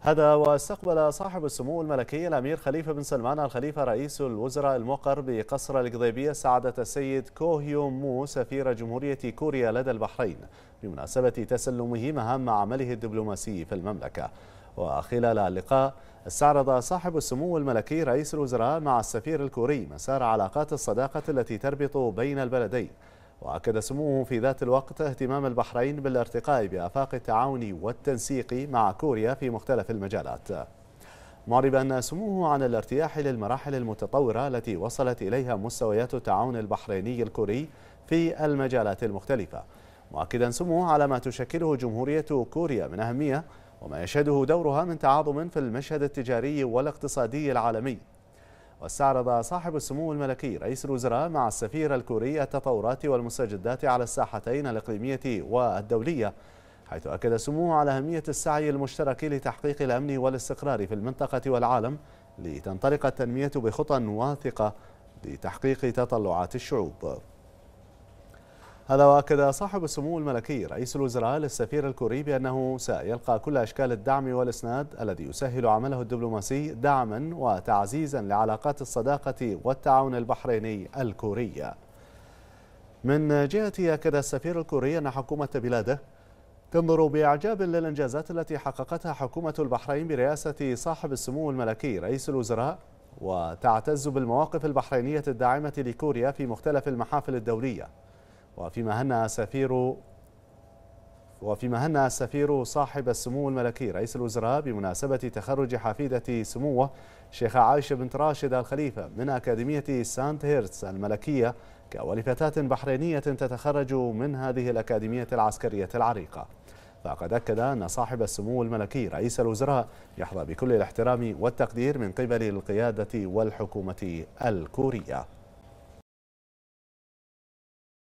هذا واستقبل صاحب السمو الملكي الأمير خليفة بن سلمان الخليفة رئيس الوزراء المقر بقصر القضيبية سعادة السيد كوهيوم مو سفير جمهورية كوريا لدى البحرين بمناسبة تسلمه مهام عمله الدبلوماسي في المملكة وخلال اللقاء استعرض صاحب السمو الملكي رئيس الوزراء مع السفير الكوري مسار علاقات الصداقة التي تربط بين البلدين وأكد سموه في ذات الوقت اهتمام البحرين بالارتقاء بآفاق التعاون والتنسيق مع كوريا في مختلف المجالات معربا سموه عن الارتياح للمراحل المتطورة التي وصلت إليها مستويات التعاون البحريني الكوري في المجالات المختلفة مؤكدا سموه على ما تشكله جمهورية كوريا من أهمية وما يشهده دورها من تعاظم في المشهد التجاري والاقتصادي العالمي واستعرض صاحب السمو الملكي رئيس الوزراء مع السفير الكوري التطورات والمستجدات على الساحتين الإقليمية والدولية حيث أكد سموه على أهمية السعي المشترك لتحقيق الأمن والاستقرار في المنطقة والعالم لتنطلق التنمية بخطى واثقة لتحقيق تطلعات الشعوب هذا واكد صاحب السمو الملكي رئيس الوزراء للسفير الكوري بانه سيلقى كل اشكال الدعم والاسناد الذي يسهل عمله الدبلوماسي دعما وتعزيزا لعلاقات الصداقه والتعاون البحريني الكوري. من جهته اكد السفير الكوري ان حكومه بلاده تنظر باعجاب للانجازات التي حققتها حكومه البحرين برئاسه صاحب السمو الملكي رئيس الوزراء وتعتز بالمواقف البحرينيه الداعمه لكوريا في مختلف المحافل الدوليه. وفيما هنأ سفير وفيما هنأ السفير صاحب السمو الملكي رئيس الوزراء بمناسبة تخرج حفيدة سموه الشيخة عائشة بنت راشد الخليفة من أكاديمية سانت هيرتس الملكية كأول فتاة بحرينية تتخرج من هذه الأكاديمية العسكرية العريقة فقد أكد أن صاحب السمو الملكي رئيس الوزراء يحظى بكل الاحترام والتقدير من قبل القيادة والحكومة الكورية